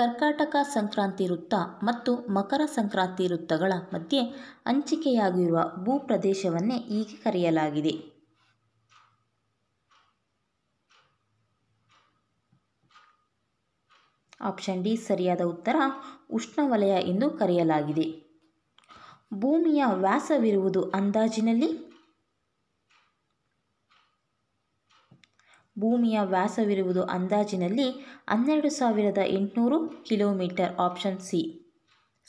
ಕರ್ಕಾಟಕ ಸಂಕ್ರಾಂತಿ ವೃತ್ತ ಮತ್ತು ಮಕರ ಸಂಕ್ರಾಂತಿ ವೃತ್ತಗಳ ಮಧ್ಯೆ ಹಂಚಿಕೆಯಾಗಿರುವ ಭೂಪ್ರದೇಶವನ್ನೇ ಹೀಗೆ ಕರೆಯಲಾಗಿದೆ ಆಪ್ಷನ್ ಡಿ ಸರಿಯಾದ ಉತ್ತರ ಉಷ್ಣವಲಯ ಎಂದು ಕರೆಯಲಾಗಿದೆ ಭೂಮಿಯ ವ್ಯಾಸವಿರುವುದು ಅಂದಾಜಿನಲ್ಲಿ ಭೂಮಿಯ ವ್ಯಾಸವಿರುವುದು ಅಂದಾಜಿನಲ್ಲಿ ಹನ್ನೆರಡು ಸಾವಿರದ ಎಂಟುನೂರು ಕಿಲೋಮೀಟರ್ ಆಪ್ಷನ್ ಸಿ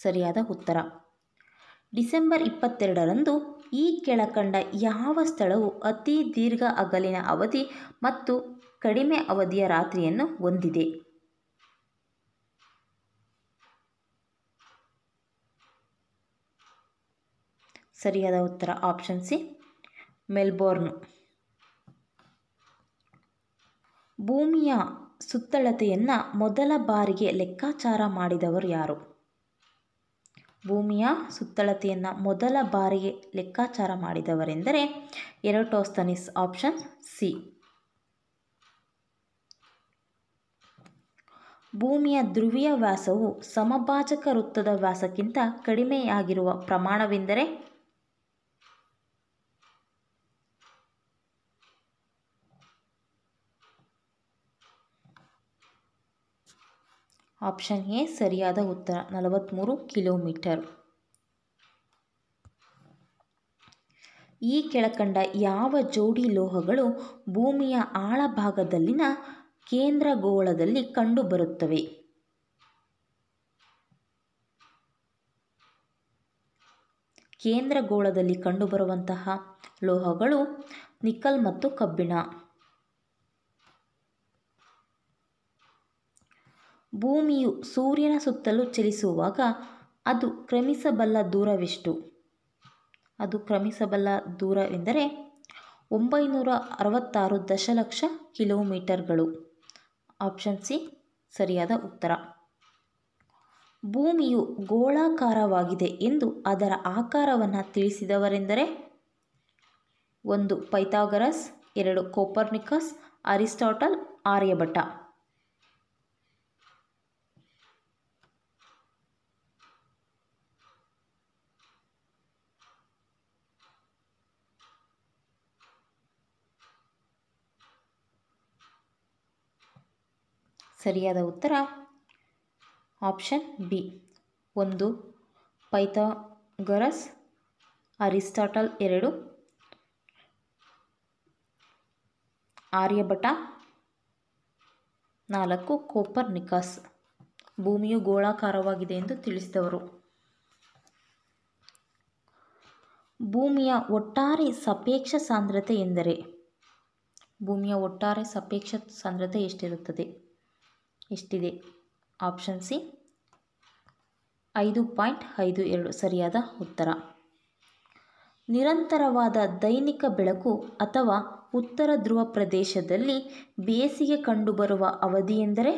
ಸರಿಯಾದ ಉತ್ತರ ಡಿಸೆಂಬರ್ ಇಪ್ಪತ್ತೆರಡರಂದು ಈ ಕೆಳಕಂಡ ಯಾವ ಸ್ಥಳವು ಅತಿ ದೀರ್ಘ ಅಗಲಿನ ಅವಧಿ ಮತ್ತು ಕಡಿಮೆ ಅವಧಿಯ ರಾತ್ರಿಯನ್ನು ಹೊಂದಿದೆ ಸರಿಯಾದ ಉತ್ತರ ಆಪ್ಷನ್ ಸಿ ಮೆಲ್ಬೋರ್ನ್ ಭೂಮಿಯ ಸುತ್ತಳತೆಯನ್ನು ಮೊದಲ ಬಾರಿಗೆ ಲೆಕ್ಕಾಚಾರ ಮಾಡಿದವರು ಯಾರು ಭೂಮಿಯ ಸುತ್ತಳತೆಯನ್ನು ಮೊದಲ ಬಾರಿಗೆ ಲೆಕ್ಕಾಚಾರ ಮಾಡಿದವರೆಂದರೆ ಎರಟೋಸ್ತನಿಸ್ ಆಪ್ಷನ್ ಸಿ ಭೂಮಿಯ ಧ್ರುವೀಯ ವ್ಯಾಸವು ಸಮಭಾಜಕ ವೃತ್ತದ ವ್ಯಾಸಕ್ಕಿಂತ ಕಡಿಮೆಯಾಗಿರುವ ಪ್ರಮಾಣವೆಂದರೆ ಆಪ್ಷನ್ ಎ ಸರಿಯಾದ ಉತ್ತರ ನಲವತ್ತ್ಮೂರು ಕಿಲೋಮೀಟರ್ ಈ ಕೆಳಕಂಡ ಯಾವ ಜೋಡಿ ಲೋಹಗಳು ಭೂಮಿಯ ಆಳಭಾಗದಲ್ಲಿನ ಕೇಂದ್ರ ಗೋಳದಲ್ಲಿ ಕಂಡುಬರುತ್ತವೆ ಕೇಂದ್ರ ಗೋಳದಲ್ಲಿ ಕಂಡುಬರುವಂತಹ ಲೋಹಗಳು ನಿಕಲ್ ಮತ್ತು ಕಬ್ಬಿಣ ಭೂಮಿಯು ಸೂರ್ಯನ ಸುತ್ತಲೂ ಚಲಿಸುವಾಗ ಅದು ಕ್ರಮಿಸಬಲ್ಲ ದೂರವೆಷ್ಟು ಅದು ಕ್ರಮಿಸಬಲ್ಲ ದೂರವೆಂದರೆ ಒಂಬೈನೂರ ಅರವತ್ತಾರು ದಶಲಕ್ಷ ಕಿಲೋಮೀಟರ್ಗಳು ಆಪ್ಷನ್ ಸಿ ಸರಿಯಾದ ಉತ್ತರ ಭೂಮಿಯು ಗೋಳಾಕಾರವಾಗಿದೆ ಎಂದು ಅದರ ಆಕಾರವನ್ನು ತಿಳಿಸಿದವರೆಂದರೆ ಒಂದು ಪೈಥಾಗರಸ್ ಎರಡು ಕೋಪರ್ನಿಕಸ್ ಅರಿಸ್ಟಾಟಲ್ ಆರ್ಯಭಟ ಸರಿಯಾದ ಉತ್ತರ ಆಪ್ಷನ್ ಬಿ ಒಂದು ಪೈಥಾಗರಸ್ ಅರಿಸ್ಟಾಟಲ್ ಎರಡು ಆರ್ಯಭಟ ನಾಲ್ಕು ಕೋಪರ್ ನಿಕಾಸ್ ಭೂಮಿಯು ಗೋಳಾಕಾರವಾಗಿದೆ ಎಂದು ತಿಳಿಸಿದವರು ಭೂಮಿಯ ಒಟ್ಟಾರೆ ಸಪೇಕ್ಷ ಸಾಂದ್ರತೆ ಎಂದರೆ ಭೂಮಿಯ ಒಟ್ಟಾರೆ ಸಪೇಕ್ಷ ಸಾಂದ್ರತೆ ಎಷ್ಟಿರುತ್ತದೆ ಎಷ್ಟಿದೆ ಆಪ್ಷನ್ ಸಿ ಐದು ಪಾಯಿಂಟ್ ಐದು ಎರಡು ಸರಿಯಾದ ಉತ್ತರ ನಿರಂತರವಾದ ದೈನಿಕ ಬೆಳಕು ಅಥವಾ ಉತ್ತರ ಧ್ರುವ ಪ್ರದೇಶದಲ್ಲಿ ಬೇಸಿಗೆ ಕಂಡುಬರುವ ಅವಧಿಯೆಂದರೆ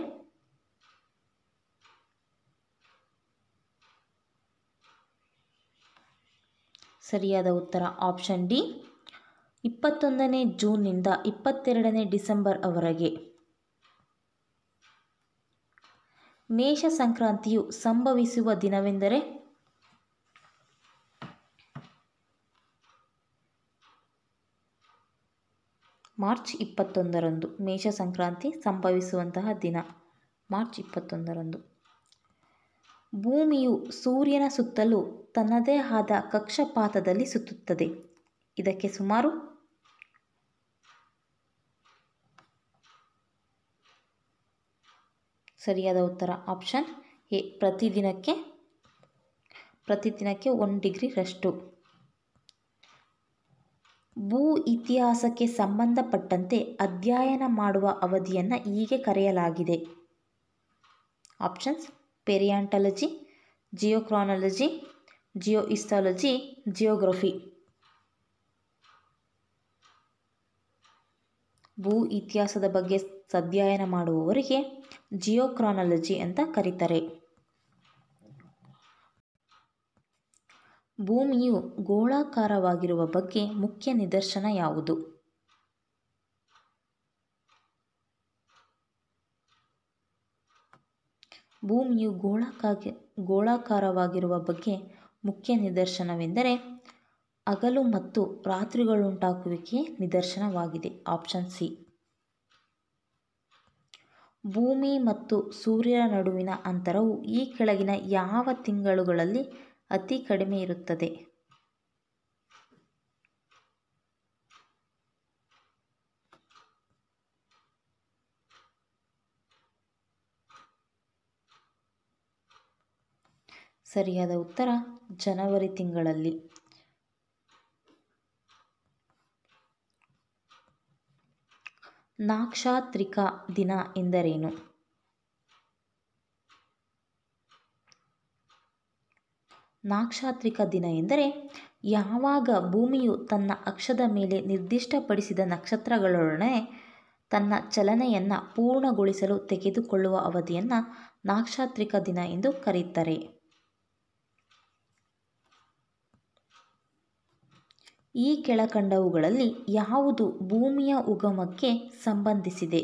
ಸರಿಯಾದ ಉತ್ತರ ಆಪ್ಷನ್ ಡಿ ಇಪ್ಪತ್ತೊಂದನೇ ಜೂನ್ನಿಂದ ಇಪ್ಪತ್ತೆರಡನೇ ಡಿಸೆಂಬರ್ ಅವರೆಗೆ ಮೇಷ ಸಂಕ್ರಾಂತಿಯು ಸಂಭವಿಸುವ ದಿನವೆಂದರೆ ಮಾರ್ಚ್ ಇಪ್ಪತ್ತೊಂದರಂದು ಮೇಷ ಸಂಕ್ರಾಂತಿ ಸಂಭವಿಸುವಂತಹ ದಿನ ಮಾರ್ಚ್ ಇಪ್ಪತ್ತೊಂದರಂದು ಭೂಮಿಯು ಸೂರ್ಯನ ಸುತ್ತಲೂ ತನ್ನದೇ ಆದ ಕಕ್ಷಪಾತದಲ್ಲಿ ಸುತ್ತುತ್ತದೆ ಇದಕ್ಕೆ ಸುಮಾರು ಸರಿಯಾದ ಉತ್ತರ ಆಪ್ಷನ್ ಎ ಪ್ರತಿದಿನಕ್ಕೆ ಪ್ರತಿದಿನಕ್ಕೆ ಒಂದು ರಷ್ಟು ಭೂ ಇತಿಹಾಸಕ್ಕೆ ಸಂಬಂಧಪಟ್ಟಂತೆ ಅಧ್ಯಯನ ಮಾಡುವ ಅವಧಿಯನ್ನು ಹೀಗೆ ಕರೆಯಲಾಗಿದೆ ಆಪ್ಷನ್ಸ್ ಪೆರಿಯಾಂಟಾಲಜಿ ಜಿಯೋಕ್ರಾನಾಲಜಿ ಜಿಯೋ ಇಸ್ಟಾಲಜಿ ಜಿಯೋಗ್ರಫಿ ಭೂ ಇತಿಹಾಸದ ಬಗ್ಗೆ ಅಧ್ಯಯನ ಮಾಡುವವರಿಗೆ ಜಿಯೋಕ್ರಾನಾಲಜಿ ಅಂತ ಕರೀತಾರೆ ಭೂಮಿಯು ಗೋಳಾಕಾರವಾಗಿರುವ ಬಗ್ಗೆ ಮುಖ್ಯ ನಿದರ್ಶನ ಯಾವುದು ಭೂಮಿಯು ಗೋಳಾಕಾಗಿ ಗೋಳಾಕಾರವಾಗಿರುವ ಬಗ್ಗೆ ಮುಖ್ಯ ನಿದರ್ಶನವೆಂದರೆ ಹಗಲು ಮತ್ತು ರಾತ್ರಿಗಳುಂಟಾಗುವಿಕೆ ನಿದರ್ಶನವಾಗಿದೆ ಆಪ್ಷನ್ ಸಿ ಭೂಮಿ ಮತ್ತು ಸೂರ್ಯನ ನಡುವಿನ ಅಂತರವು ಈ ಕೆಳಗಿನ ಯಾವ ತಿಂಗಳುಗಳಲ್ಲಿ ಅತಿ ಕಡಿಮೆ ಇರುತ್ತದೆ ಸರಿಯಾದ ಉತ್ತರ ಜನವರಿ ತಿಂಗಳಲ್ಲಿ ನಾಕ್ಷಾತ್ರಿಕ ದಿನ ಎಂದರೇನು? ನಾಕ್ಷಾತ್ರಿಕ ದಿನ ಎಂದರೆ ಯಾವಾಗ ಭೂಮಿಯು ತನ್ನ ಅಕ್ಷದ ಮೇಲೆ ನಿರ್ದಿಷ್ಟಪಡಿಸಿದ ನಕ್ಷತ್ರಗಳೊಡನೆ ತನ್ನ ಚಲನೆಯನ್ನು ಪೂರ್ಣಗೊಳಿಸಲು ತೆಗೆದುಕೊಳ್ಳುವ ಅವಧಿಯನ್ನು ನಾಕ್ಷಾತ್ರಿಕ ದಿನ ಎಂದು ಕರೆಯುತ್ತಾರೆ ಈ ಕೆಳಕಂಡವುಗಳಲ್ಲಿ ಯಾವುದು ಭೂಮಿಯ ಉಗಮಕ್ಕೆ ಸಂಬಂಧಿಸಿದೆ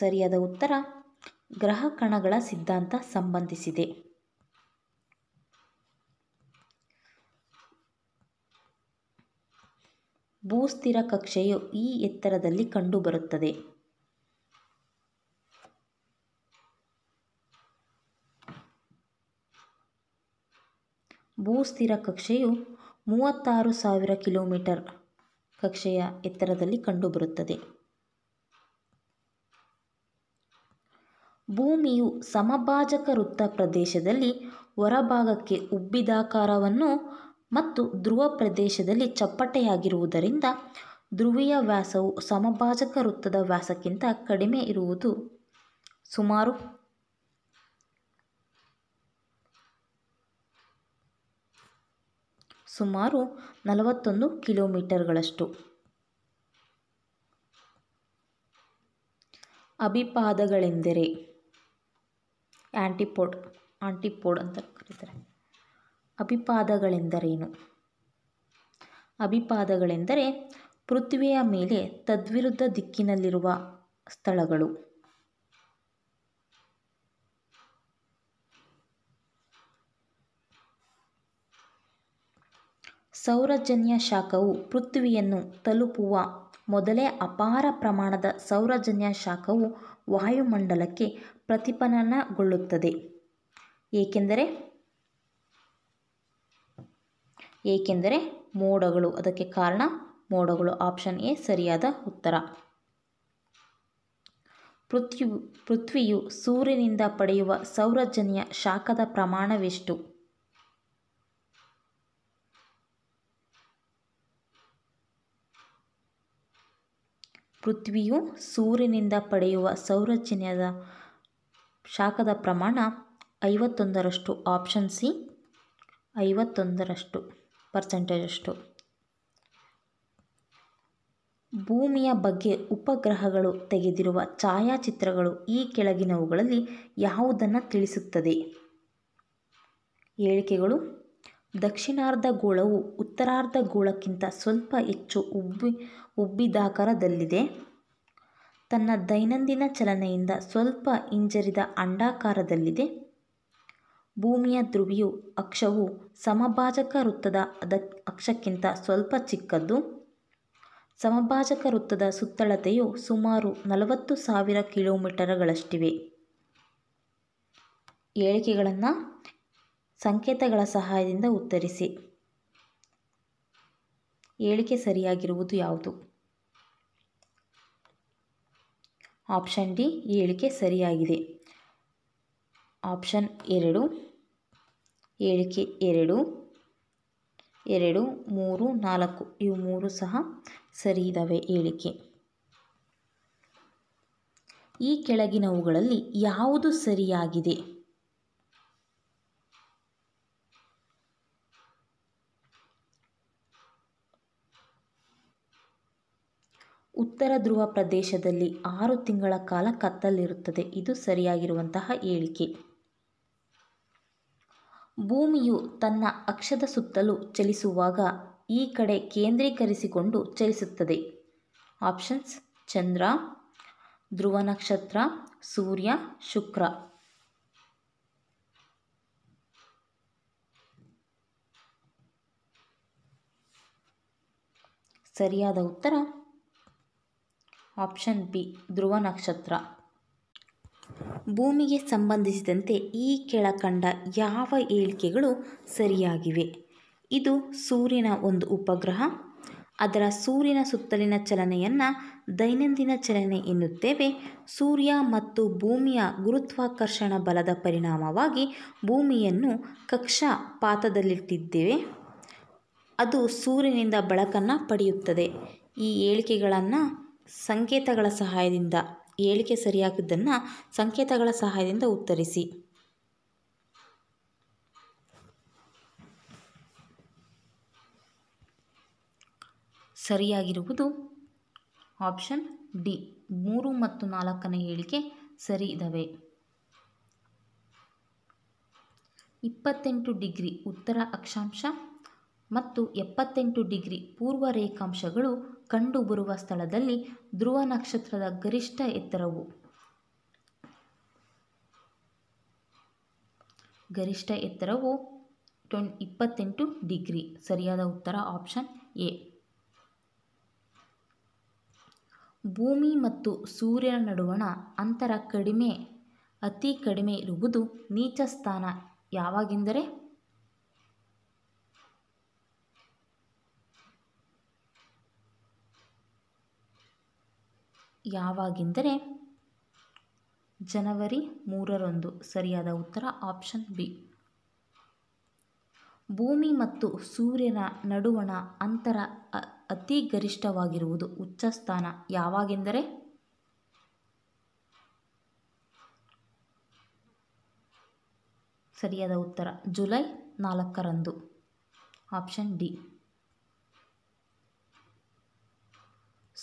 ಸರಿಯಾದ ಉತ್ತರ ಗ್ರಹ ಕಣಗಳ ಸಿದ್ಧಾಂತ ಸಂಬಂಧಿಸಿದೆ ಭೂಸ್ಥಿರ ಕಕ್ಷೆಯು ಈ ಎತ್ತರದಲ್ಲಿ ಕಂಡುಬರುತ್ತದೆ ಭೂಸ್ಥಿರ ಕಕ್ಷೆಯು ಮೂವತ್ತಾರು ಸಾವಿರ ಕಿಲೋಮೀಟರ್ ಕಕ್ಷೆಯ ಎತ್ತರದಲ್ಲಿ ಕಂಡುಬರುತ್ತದೆ ಭೂಮಿಯು ಸಮಭಾಜಕ ವೃತ್ತ ಪ್ರದೇಶದಲ್ಲಿ ಹೊರಭಾಗಕ್ಕೆ ಉಬ್ಬಿದಾಕಾರವನ್ನು ಮತ್ತು ಧ್ರುವ ಪ್ರದೇಶದಲ್ಲಿ ಚಪ್ಪಟೆಯಾಗಿರುವುದರಿಂದ ಧ್ರುವೀಯ ವ್ಯಾಸವು ಸಮಭಾಜಕ ವೃತ್ತದ ವ್ಯಾಸಕ್ಕಿಂತ ಕಡಿಮೆ ಇರುವುದು ಸುಮಾರು ಸುಮಾರು ನಲವತ್ತೊಂದು ಕಿಲೋಮೀಟರ್ಗಳಷ್ಟು ಅಭಿಪಾದಗಳೆಂದರೆ ಆ್ಯಂಟಿಪೋಡ್ ಆಂಟಿಪೋಡ್ ಅಂತ ಕರೀತಾರೆ ಅಭಿಪಾದಗಳೆಂದರೇನು ಅಭಿಪಾದಗಳೆಂದರೆ ಪೃಥ್ವಿಯ ಮೇಲೆ ತದ್ವಿರುದ್ಧ ದಿಕ್ಕಿನಲ್ಲಿರುವ ಸ್ಥಳಗಳು ಸೌರಜನ್ಯ ಶಾಖವು ಪೃಥ್ವಿಯನ್ನು ತಲುಪುವ ಮೊದಲೇ ಅಪಾರ ಪ್ರಮಾಣದ ಸೌರಜನ್ಯ ಶಾಖವು ವಾಯುಮಂಡಲಕ್ಕೆ ಪ್ರತಿಫಲನಗೊಳ್ಳುತ್ತದೆ ಏಕೆಂದರೆ ಏಕೆಂದರೆ ಮೋಡಗಳು ಅದಕ್ಕೆ ಕಾರಣ ಮೋಡಗಳು ಆಪ್ಷನ್ ಎ ಸರಿಯಾದ ಉತ್ತರ ಪೃಥ್ವಿ ಪೃಥ್ವಿಯು ಸೂರ್ಯನಿಂದ ಪಡೆಯುವ ಸೌರಜನ್ಯ ಶಾಖದ ಪ್ರಮಾಣವೆಷ್ಟು ಪೃಥ್ವಿಯು ಸೂರ್ಯನಿಂದ ಪಡೆಯುವ ಸೌರಜನ್ಯದ ಶಾಖದ ಪ್ರಮಾಣ ಐವತ್ತೊಂದರಷ್ಟು ಆಪ್ಷನ್ ಸಿ ಐವತ್ತೊಂದರಷ್ಟು ಪರ್ಸೆಂಟೇಜಷ್ಟು ಭೂಮಿಯ ಬಗ್ಗೆ ಉಪಗ್ರಹಗಳು ತೆಗೆದಿರುವ ಛಾಯಾಚಿತ್ರಗಳು ಈ ಕೆಳಗಿನವುಗಳಲ್ಲಿ ಯಾವುದನ್ನು ತಿಳಿಸುತ್ತದೆ ಹೇಳಿಕೆಗಳು ದಕ್ಷಿಣಾರ್ಧ ಗೋಳವು ಉತ್ತರಾರ್ಧ ಗೋಳಕ್ಕಿಂತ ಸ್ವಲ್ಪ ಹೆಚ್ಚು ಉಬ್ಬಿ ಉಬ್ಬಿದಾಕಾರದಲ್ಲಿದೆ ತನ್ನ ದೈನಂದಿನ ಚಲನೆಯಿಂದ ಸ್ವಲ್ಪ ಹಿಂಜರಿದ ಅಂಡಾಕಾರದಲ್ಲಿದೆ ಭೂಮಿಯ ಧ್ರುವಿಯು ಅಕ್ಷವು ಸಮಭಾಜಕ ವೃತ್ತದ ಅದ ಅಕ್ಷಕ್ಕಿಂತ ಸ್ವಲ್ಪ ಚಿಕ್ಕದ್ದು ಸಮಭಾಜಕ ವೃತ್ತದ ಸುತ್ತಳತೆಯು ಸುಮಾರು ನಲವತ್ತು ಸಾವಿರ ಕಿಲೋಮೀಟರ್ಗಳಷ್ಟಿವೆ ಏಳಿಕೆಗಳನ್ನು ಸಂಕೇತಗಳ ಸಹಾಯದಿಂದ ಉತ್ತರಿಸಿ ಏಳಿಕೆ ಸರಿಯಾಗಿರುವುದು ಯಾವುದು ಆಪ್ಷನ್ ಡಿ ಈ ಹೇಳಿಕೆ ಸರಿಯಾಗಿದೆ ಆಪ್ಷನ್ ಎರಡು ಹೇಳಿಕೆ ಎರಡು ಎರಡು ಮೂರು ನಾಲ್ಕು ಇವು ಮೂರು ಸಹ ಸರಿ ಇದ್ದಾವೆ ಹೇಳಿಕೆ ಈ ಕೆಳಗಿನವುಗಳಲ್ಲಿ ಯಾವುದು ಸರಿಯಾಗಿದೆ ಉತ್ತರ ಧ್ರುವ ಪ್ರದೇಶದಲ್ಲಿ ಆರು ತಿಂಗಳ ಕಾಲ ಕತ್ತಲಿರುತ್ತದೆ ಇದು ಸರಿಯಾಗಿರುವಂತಹ ಹೇಳಿಕೆ ಭೂಮಿಯು ತನ್ನ ಅಕ್ಷದ ಸುತ್ತಲೂ ಚಲಿಸುವಾಗ ಈ ಕಡೆ ಕೇಂದ್ರೀಕರಿಸಿಕೊಂಡು ಚಲಿಸುತ್ತದೆ ಆಪ್ಷನ್ಸ್ ಚಂದ್ರ ಧ್ರುವ ನಕ್ಷತ್ರ ಸೂರ್ಯ ಶುಕ್ರ ಸರಿಯಾದ ಉತ್ತರ ಆಪ್ಷನ್ ಬಿ ಧ್ರುವ ನಕ್ಷತ್ರ ಭೂಮಿಗೆ ಸಂಬಂಧಿಸಿದಂತೆ ಈ ಕೆಳಕಂಡ ಯಾವ ಏಳಿಕೆಗಳು ಸರಿಯಾಗಿವೆ ಇದು ಸೂರ್ಯನ ಒಂದು ಉಪಗ್ರಹ ಅದರ ಸೂರ್ಯನ ಸುತ್ತಲಿನ ಚಲನೆಯನ್ನು ದೈನಂದಿನ ಚಲನೆ ಎನ್ನುತ್ತೇವೆ ಸೂರ್ಯ ಮತ್ತು ಭೂಮಿಯ ಗುರುತ್ವಾಕರ್ಷಣ ಬಲದ ಪರಿಣಾಮವಾಗಿ ಭೂಮಿಯನ್ನು ಕಕ್ಷಾ ಪಾತದಲ್ಲಿಟ್ಟಿದ್ದೇವೆ ಅದು ಸೂರ್ಯನಿಂದ ಬೆಳಕನ್ನು ಪಡೆಯುತ್ತದೆ ಈ ಏಳಿಕೆಗಳನ್ನು ಸಂಕೇತಗಳ ಸಹಾಯದಿಂದ ಹೇಳಿಕೆ ಸರಿಯಾಗಿದ್ದನ್ನು ಸಂಕೇತಗಳ ಸಹಾಯದಿಂದ ಉತ್ತರಿಸಿ ಸರಿಯಾಗಿರುವುದು ಆಪ್ಷನ್ ಡಿ ಮೂರು ಮತ್ತು ನಾಲ್ಕನೇ ಹೇಳಿಕೆ ಸರಿ ಇದ್ದಾವೆ ಇಪ್ಪತ್ತೆಂಟು ಡಿಗ್ರಿ ಉತ್ತರ ಅಕ್ಷಾಂಶ ಮತ್ತು ಎಪ್ಪತ್ತೆಂಟು ಡಿಗ್ರಿ ಪೂರ್ವ ರೇಖಾಂಶಗಳು ಕಂಡುಬರುವ ಸ್ಥಳದಲ್ಲಿ ಧ್ರುವ ನಕ್ಷತ್ರದ ಗರಿಷ್ಠ ಎತ್ತರವು ಗರಿಷ್ಠ ಎತ್ತರವು ಟೊನ್ ಇಪ್ಪತ್ತೆಂಟು ಡಿಗ್ರಿ ಸರಿಯಾದ ಉತ್ತರ ಆಪ್ಷನ್ ಎ ಭೂಮಿ ಮತ್ತು ಸೂರ್ಯನ ನಡುವಣ ಅಂತರ ಕಡಿಮೆ ಅತಿ ಕಡಿಮೆ ಇರುವುದು ನೀಚ ಸ್ಥಾನ ಯಾವಾಗೆಂದರೆ ಯಾವಾಗೆಂದರೆ ಜನವರಿ ಮೂರರಂದು ಸರಿಯಾದ ಉತ್ತರ ಆಪ್ಷನ್ ಬಿ ಭೂಮಿ ಮತ್ತು ಸೂರ್ಯನ ನಡುವಣ ಅಂತರ ಅತಿ ಗರಿಷ್ಠವಾಗಿರುವುದು ಉಚ್ಚ ಸ್ಥಾನ ಯಾವಾಗೆಂದರೆ ಸರಿಯಾದ ಉತ್ತರ ಜುಲೈ ನಾಲ್ಕರಂದು ಆಪ್ಷನ್ ಡಿ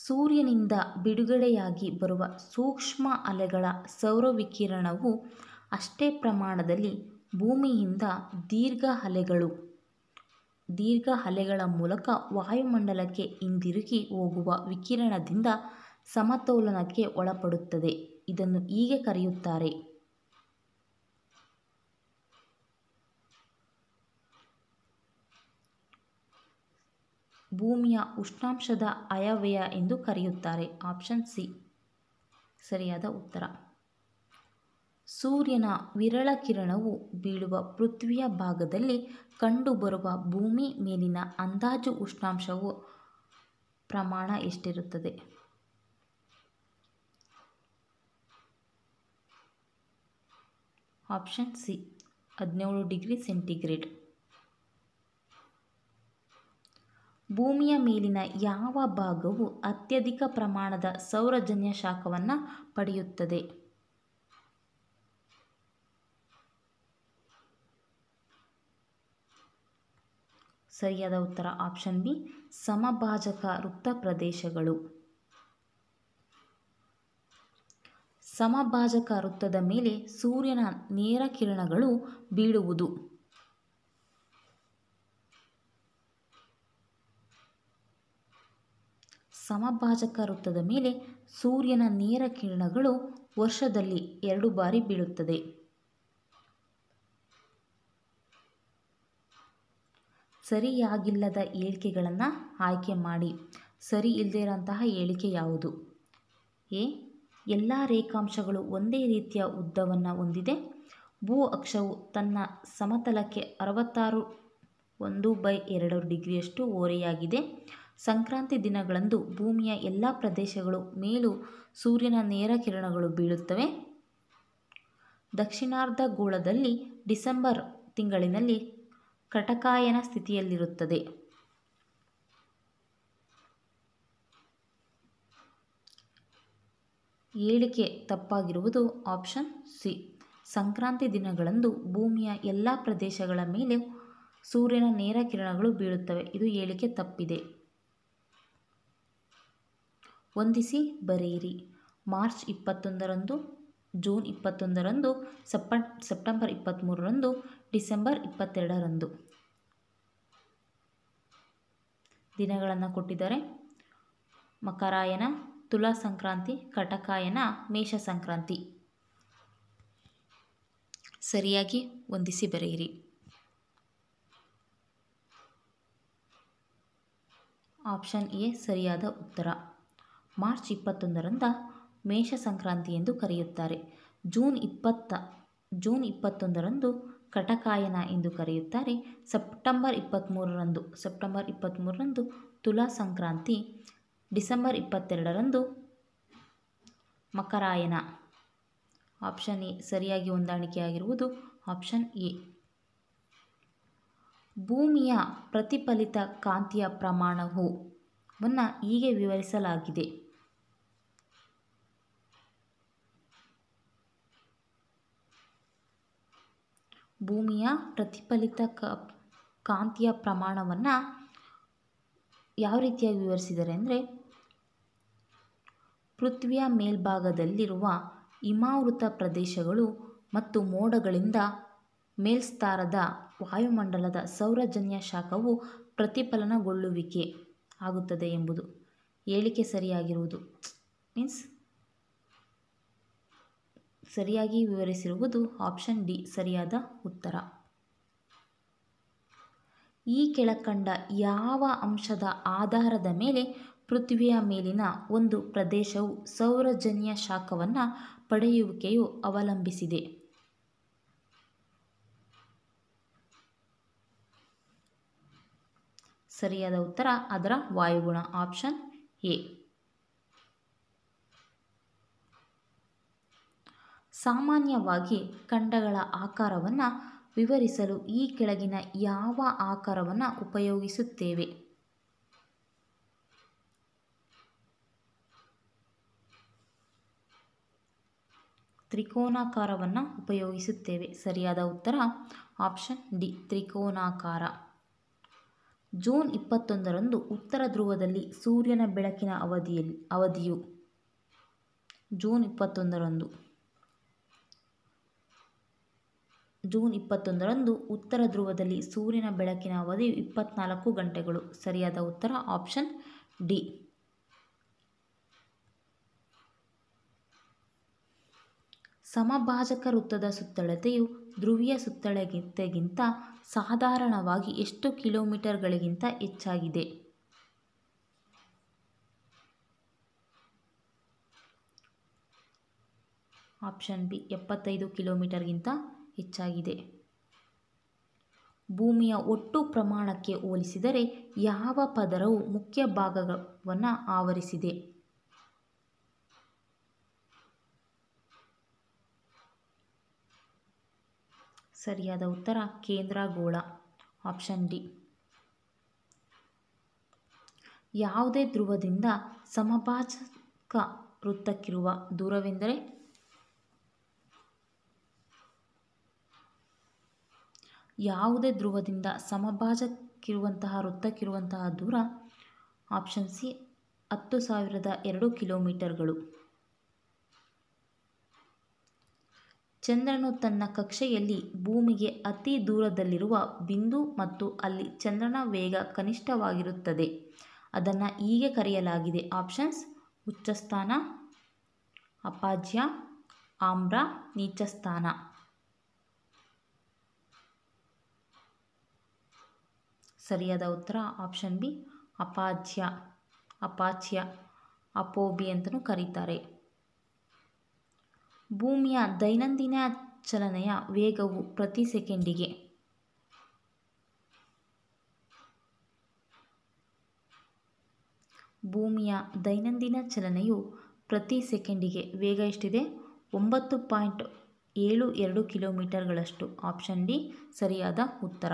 ಸೂರ್ಯನಿಂದ ಬಿಡುಗಡೆಯಾಗಿ ಬರುವ ಸೂಕ್ಷ್ಮ ಅಲೆಗಳ ಸೌರವಿಕಿರಣವು ಅಷ್ಟೇ ಪ್ರಮಾಣದಲ್ಲಿ ಭೂಮಿಯಿಂದ ದೀರ್ಘ ಅಲೆಗಳು ದೀರ್ಘ ಅಲೆಗಳ ಮೂಲಕ ವಾಯುಮಂಡಲಕ್ಕೆ ಹಿಂದಿರುಗಿ ಹೋಗುವ ವಿಕಿರಣದಿಂದ ಸಮತೋಲನಕ್ಕೆ ಒಳಪಡುತ್ತದೆ ಇದನ್ನು ಹೀಗೆ ಕರೆಯುತ್ತಾರೆ ಭೂಮಿಯ ಉಷ್ಣಾಂಶದ ಅಯವ್ಯಯ ಎಂದು ಕರೆಯುತ್ತಾರೆ ಆಪ್ಷನ್ ಸಿ ಸರಿಯಾದ ಉತ್ತರ ಸೂರ್ಯನ ವಿರಳ ಕಿರಣವು ಬೀಳುವ ಪೃಥ್ವಿಯ ಭಾಗದಲ್ಲಿ ಕಂಡುಬರುವ ಭೂಮಿ ಮೇಲಿನ ಅಂದಾಜು ಉಷ್ಣಾಂಶವು ಪ್ರಮಾಣ ಎಷ್ಟಿರುತ್ತದೆ ಆಪ್ಷನ್ ಸಿ ಹದಿನೇಳು ಡಿಗ್ರಿ ಸೆಂಟಿಗ್ರೇಡ್ ಭೂಮಿಯ ಮೇಲಿನ ಯಾವ ಭಾಗವು ಅತ್ಯಧಿಕ ಪ್ರಮಾಣದ ಸೌರಜನ್ಯ ಶಾಖವನ್ನು ಪಡೆಯುತ್ತದೆ ಸರಿಯಾದ ಉತ್ತರ ಆಪ್ಷನ್ ಬಿ ಸಮಭಾಜಕ ವೃತ್ತ ಪ್ರದೇಶಗಳು ಸಮಭಾಜಕ ವೃತ್ತದ ಮೇಲೆ ಸೂರ್ಯನ ನೇರ ಕಿರಣಗಳು ಬೀಳುವುದು ಸಮಭಾಜಕ ವೃತ್ತದ ಮೇಲೆ ಸೂರ್ಯನ ನೇರ ಕಿರಣಗಳು ವರ್ಷದಲ್ಲಿ ಎರಡು ಬಾರಿ ಬೀಳುತ್ತದೆ ಸರಿಯಾಗಿಲ್ಲದ ಹೇಳಿಕೆಗಳನ್ನು ಆಯ್ಕೆ ಮಾಡಿ ಸರಿ ಇಲ್ಲದೇ ಇರೋಂತಹ ಹೇಳಿಕೆ ಯಾವುದು ಎ ಎಲ್ಲ ರೇಖಾಂಶಗಳು ಒಂದೇ ರೀತಿಯ ಉದ್ದವನ್ನು ಹೊಂದಿದೆ ಭೂ ಅಕ್ಷವು ತನ್ನ ಸಮತಲಕ್ಕೆ ಅರವತ್ತಾರು ಒಂದು ಬೈ ಎರಡು ಡಿಗ್ರಿಯಷ್ಟು ಓರೆಯಾಗಿದೆ ಸಂಕ್ರಾಂತಿ ದಿನಗಳಂದು ಭೂಮಿಯ ಎಲ್ಲ ಪ್ರದೇಶಗಳು ಮೇಲೂ ಸೂರ್ಯನ ನೇರ ಕಿರಣಗಳು ಬೀಳುತ್ತವೆ ದಕ್ಷಿಣಾರ್ಧಗೋಳದಲ್ಲಿ ಡಿಸೆಂಬರ್ ತಿಂಗಳಿನಲ್ಲಿ ಕಟಕಾಯನ ಸ್ಥಿತಿಯಲ್ಲಿರುತ್ತದೆ ಹೇಳಿಕೆ ತಪ್ಪಾಗಿರುವುದು ಆಪ್ಷನ್ ಸಿ ಸಂಕ್ರಾಂತಿ ದಿನಗಳಂದು ಭೂಮಿಯ ಎಲ್ಲ ಪ್ರದೇಶಗಳ ಮೇಲೆ ಸೂರ್ಯನ ನೇರ ಕಿರಣಗಳು ಬೀಳುತ್ತವೆ ಇದು ಹೇಳಿಕೆ ತಪ್ಪಿದೆ ಹೊಂದಿಸಿ ಬರೆಯಿರಿ ಮಾರ್ಚ್ ಇಪ್ಪತ್ತೊಂದರಂದು ಜೂನ್ ಇಪ್ಪತ್ತೊಂದರಂದು ಸಪ್ಪ ಸೆಪ್ಟೆಂಬರ್ ಇಪ್ಪತ್ತ್ಮೂರರಂದು ಡಿಸೆಂಬರ್ ಇಪ್ಪತ್ತೆರಡರಂದು ದಿನಗಳನ್ನು ಕೊಟ್ಟಿದ್ದಾರೆ ಮಕರಾಯನ ತುಲಾ ಸಂಕ್ರಾಂತಿ ಕಟಕಾಯನ ಮೇಷ ಸಂಕ್ರಾಂತಿ ಸರಿಯಾಗಿ ಹೊಂದಿಸಿ ಬರೆಯಿರಿ ಆಪ್ಷನ್ ಎ ಸರಿಯಾದ ಉತ್ತರ ಮಾರ್ಚ್ ಇಪ್ಪತ್ತೊಂದರಂದು ಮೇಷ ಸಂಕ್ರಾಂತಿ ಎಂದು ಕರೆಯುತ್ತಾರೆ ಜೂನ್ ಇಪ್ಪತ್ತ ಜೂನ್ ಇಪ್ಪತ್ತೊಂದರಂದು ಕಟಕಾಯನ ಎಂದು ಕರೆಯುತ್ತಾರೆ ಸೆಪ್ಟೆಂಬರ್ ಇಪ್ಪತ್ತ್ಮೂರರಂದು ಸೆಪ್ಟೆಂಬರ್ ಇಪ್ಪತ್ತ್ಮೂರರಂದು ತುಲಾ ಸಂಕ್ರಾಂತಿ ಡಿಸೆಂಬರ್ ಇಪ್ಪತ್ತೆರಡರಂದು ಮಕರಾಯನ ಆಪ್ಷನ್ ಎ ಸರಿಯಾಗಿ ಹೊಂದಾಣಿಕೆಯಾಗಿರುವುದು ಆಪ್ಷನ್ ಎ ಭೂಮಿಯ ಪ್ರತಿಫಲಿತ ಕಾಂತಿಯ ಪ್ರಮಾಣವು ವನ್ನು ಹೀಗೆ ವಿವರಿಸಲಾಗಿದೆ ಭೂಮಿಯ ಪ್ರತಿಫಲಿತ ಕ ಕಾಂತಿಯ ಪ್ರಮಾಣವನ್ನು ಯಾವ ರೀತಿಯಾಗಿ ವಿವರಿಸಿದರೆ ಅಂದರೆ ಪೃಥ್ವಿಯ ಮೇಲ್ಭಾಗದಲ್ಲಿರುವ ಹಿಮಾವೃತ ಪ್ರದೇಶಗಳು ಮತ್ತು ಮೋಡಗಳಿಂದ ಮೇಲ್ಸ್ತಾರದ ವಾಯುಮಂಡಲದ ಸೌರಜನ್ಯ ಶಾಖವು ಪ್ರತಿಫಲನಗೊಳ್ಳುವಿಕೆ ಆಗುತ್ತದೆ ಎಂಬುದು ಹೇಳಿಕೆ ಸರಿಯಾಗಿರುವುದು ಮೀನ್ಸ್ ಸರಿಯಾಗಿ ವಿವರಿಸಿರುವುದು ಆಪ್ಷನ್ ಡಿ ಸರಿಯಾದ ಉತ್ತರ ಈ ಕೆಳಕಂಡ ಯಾವ ಅಂಶದ ಆಧಾರದ ಮೇಲೆ ಪೃಥ್ವಿಯ ಮೇಲಿನ ಒಂದು ಪ್ರದೇಶವು ಸೌರಜನ್ಯ ಶಾಖವನ್ನು ಪಡೆಯುವಿಕೆಯು ಅವಲಂಬಿಸಿದೆ ಸರಿಯಾದ ಉತ್ತರ ಅದರ ವಾಯುಗುಣ ಆಪ್ಷನ್ ಎ ಸಾಮಾನ್ಯವಾಗಿ ಖಂಡಗಳ ಆಕಾರವನ್ನು ವಿವರಿಸಲು ಈ ಕೆಳಗಿನ ಯಾವ ಆಕಾರವನ್ನು ಉಪಯೋಗಿಸುತ್ತೇವೆ ತ್ರಿಕೋನಾಕಾರವನ್ನು ಉಪಯೋಗಿಸುತ್ತೇವೆ ಸರಿಯಾದ ಉತ್ತರ ಆಪ್ಷನ್ ಡಿ ತ್ರಿಕೋನಾಕಾರ ಜೂನ್ ಇಪ್ಪತ್ತೊಂದರಂದು ಉತ್ತರ ಧ್ರುವದಲ್ಲಿ ಸೂರ್ಯನ ಬೆಳಕಿನ ಅವಧಿಯಲ್ಲಿ ಅವಧಿಯು ಜೂನ್ ಇಪ್ಪತ್ತೊಂದರಂದು ಜೂನ್ ಇಪ್ಪತ್ತೊಂದರಂದು ಉತ್ತರ ಧ್ರುವದಲ್ಲಿ ಸೂರ್ಯನ ಬೆಳಕಿನ ಅವಧಿಯು ಇಪ್ಪತ್ನಾಲ್ಕು ಗಂಟೆಗಳು ಸರಿಯಾದ ಉತ್ತರ ಆಪ್ಷನ್ ಡಿ ಸಮಭಾಜಕ ವೃತ್ತದ ಸುತ್ತಳತೆಯು ಧ್ರುವೀಯ ಸುತ್ತಳತೆಗಿಂತ ಸಾಧಾರಣವಾಗಿ ಎಷ್ಟು ಕಿಲೋಮೀಟರ್ಗಳಿಗಿಂತ ಹೆಚ್ಚಾಗಿದೆ ಆಪ್ಷನ್ ಬಿ ಎಪ್ಪತ್ತೈದು ಕಿಲೋಮೀಟರ್ಗಿಂತ ಹೆಚ್ಚಾಗಿದೆ ಭೂಮಿಯ ಒಟ್ಟು ಪ್ರಮಾಣಕ್ಕೆ ಹೋಲಿಸಿದರೆ ಯಾವ ಪದರವು ಮುಖ್ಯ ಭಾಗವನ್ನು ಆವರಿಸಿದೆ ಸರಿಯಾದ ಉತ್ತರ ಕೇಂದ್ರಗೋಳ ಆಪ್ಷನ್ ಡಿ ಯಾವುದೇ ಧ್ರುವದಿಂದ ಸಮಭಾಜಕ ವೃತ್ತಕ್ಕಿರುವ ದೂರವೆಂದರೆ ಯಾವುದೇ ಧ್ರುವದಿಂದ ಸಮಭಾಜಕ್ಕಿರುವಂತಹ ವೃತ್ತಕ್ಕಿರುವಂತಹ ದೂರ ಆಪ್ಷನ್ ಸಿ ಹತ್ತು ಸಾವಿರದ ಎರಡು ಕಿಲೋಮೀಟರ್ಗಳು ಚಂದ್ರನು ತನ್ನ ಕಕ್ಷೆಯಲ್ಲಿ ಭೂಮಿಗೆ ಅತಿ ದೂರದಲ್ಲಿರುವ ಬಿಂದು ಮತ್ತು ಅಲ್ಲಿ ಚಂದ್ರನ ವೇಗ ಕನಿಷ್ಠವಾಗಿರುತ್ತದೆ ಅದನ್ನು ಹೀಗೆ ಕರೆಯಲಾಗಿದೆ ಆಪ್ಷನ್ಸ್ ಉಚ್ಚಸ್ಥಾನ ಅಪಾಜ್ಯ ಆಮ್ರ ನೀಚಸ್ಥಾನ ಸರಿಯಾದ ಉತ್ತರ ಆಪ್ಷನ್ ಬಿ ಅಪಾಚ್ಯ ಅಪಾಚ್ಯ ಅಪೋಬಿ ಅಂತಲೂ ಕರೀತಾರೆ ಭೂಮಿಯ ದೈನಂದಿನ ಚಲನೆಯ ವೇಗವು ಪ್ರತಿ ಸೆಕೆಂಡಿಗೆ ಭೂಮಿಯ ದೈನಂದಿನ ಚಲನೆಯು ಪ್ರತಿ ಸೆಕೆಂಡಿಗೆ ವೇಗ ಎಷ್ಟಿದೆ ಒಂಬತ್ತು ಪಾಯಿಂಟ್ ಏಳು ಎರಡು ಕಿಲೋಮೀಟರ್ಗಳಷ್ಟು ಆಪ್ಷನ್ ಡಿ ಸರಿಯಾದ ಉತ್ತರ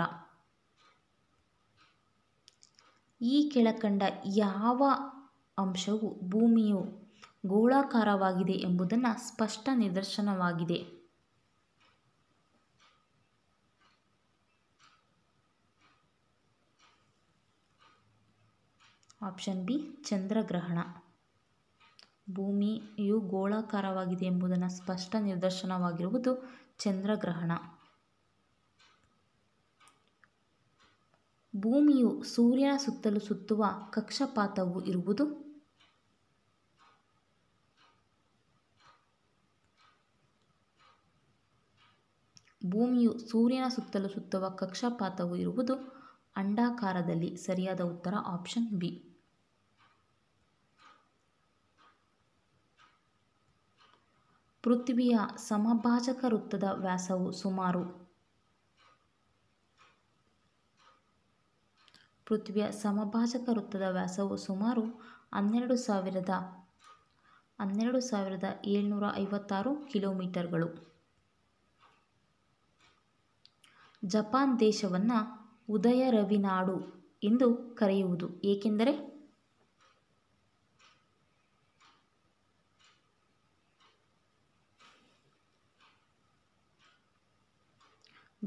ಈ ಕೆಳಕಂಡ ಯಾವ ಅಂಶವು ಭೂಮಿಯು ಗೋಳಾಕಾರವಾಗಿದೆ ಎಂಬುದನ್ನು ಸ್ಪಷ್ಟ ನಿದರ್ಶನವಾಗಿದೆ ಆಪ್ಷನ್ ಬಿ ಚಂದ್ರಗ್ರಹಣ ಭೂಮಿಯು ಗೋಳಾಕಾರವಾಗಿದೆ ಎಂಬುದನ್ನು ಸ್ಪಷ್ಟ ನಿದರ್ಶನವಾಗಿರುವುದು ಚಂದ್ರಗ್ರಹಣ ಭೂಮಿಯು ಸೂರ್ಯನ ಸುತ್ತಲೂ ಸುತ್ತುವ ಕಕ್ಷಪಾತವು ಇರುವುದು ಭೂಮಿಯು ಸೂರ್ಯನ ಸುತ್ತಲೂ ಸುತ್ತುವ ಕಕ್ಷಪಾತವು ಇರುವುದು ಅಂಡಾಕಾರದಲ್ಲಿ ಸರಿಯಾದ ಉತ್ತರ ಆಪ್ಷನ್ ಬಿ ಪೃಥ್ವಿಯ ಸಮಭಾಜಕ ವೃತ್ತದ ವ್ಯಾಸವು ಸುಮಾರು ಪೃಥ್ವಿಯ ಸಮಭಾಜಕ ವೃತ್ತದ ವ್ಯಾಸವು ಸುಮಾರು ಹನ್ನೆರಡು ಸಾವಿರದ ಹನ್ನೆರಡು ಸಾವಿರದ ಏಳ್ನೂರ ಐವತ್ತಾರು ಕಿಲೋಮೀಟರ್ಗಳು ಜಪಾನ್ ದೇಶವನ್ನು ಉದಯ ರವಿನಾಡು ಎಂದು ಕರೆಯುವುದು ಏಕೆಂದರೆ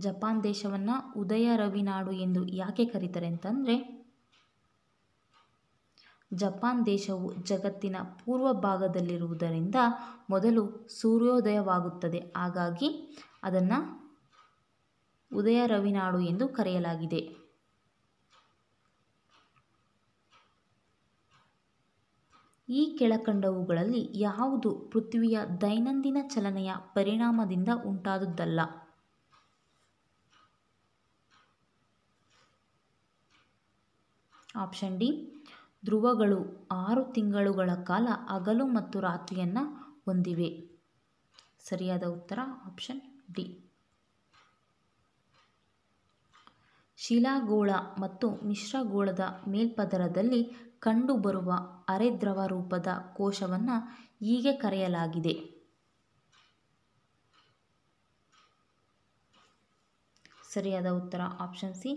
ಜಪಾನ್ ದೇಶವನ್ನು ಉದಯ ರವಿನಾಡು ನಾಡು ಎಂದು ಯಾಕೆ ಕರೀತಾರೆ ಅಂತಂದರೆ ಜಪಾನ್ ದೇಶವು ಜಗತ್ತಿನ ಪೂರ್ವ ಭಾಗದಲ್ಲಿರುವುದರಿಂದ ಮೊದಲು ಸೂರ್ಯೋದಯವಾಗುತ್ತದೆ ಹಾಗಾಗಿ ಅದನ್ನು ಉದಯ ರವಿನಾಡು ಎಂದು ಕರೆಯಲಾಗಿದೆ ಈ ಕೆಳಕಂಡವುಗಳಲ್ಲಿ ಯಾವುದು ಪೃಥ್ವಿಯ ದೈನಂದಿನ ಚಲನೆಯ ಪರಿಣಾಮದಿಂದ ಉಂಟಾದದ್ದಲ್ಲ ಆಪ್ಷನ್ ಡಿ ಧ್ರುವಗಳು ಆರು ತಿಂಗಳುಗಳ ಕಾಲ ಹಗಲು ಮತ್ತು ರಾತ್ರಿಯನ್ನು ಹೊಂದಿವೆ ಸರಿಯಾದ ಉತ್ತರ ಆಪ್ಷನ್ ಡಿ ಶಿಲಾಗೋಳ ಮತ್ತು ಮಿಶ್ರಗೋಳದ ಮೇಲ್ಪದರದಲ್ಲಿ ಕಂಡುಬರುವ ಅರೆದ್ರವ ರೂಪದ ಕೋಶವನ್ನು ಹೀಗೆ ಕರೆಯಲಾಗಿದೆ ಸರಿಯಾದ ಉತ್ತರ ಆಪ್ಷನ್ ಸಿ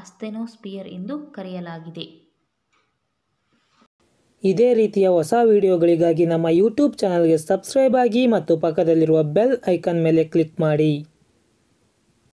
ಅಸ್ತೆನೋಸ್ಪಿಯರ್ ಎಂದು ಕರೆಯಲಾಗಿದೆ ಇದೇ ರೀತಿಯ ಹೊಸ ವಿಡಿಯೋಗಳಿಗಾಗಿ ನಮ್ಮ ಯೂಟ್ಯೂಬ್ ಚಾನಲ್ಗೆ ಸಬ್ಸ್ಕ್ರೈಬ್ ಆಗಿ ಮತ್ತು ಪಕ್ಕದಲ್ಲಿರುವ ಬೆಲ್ ಐಕಾನ್ ಮೇಲೆ ಕ್ಲಿಕ್ ಮಾಡಿ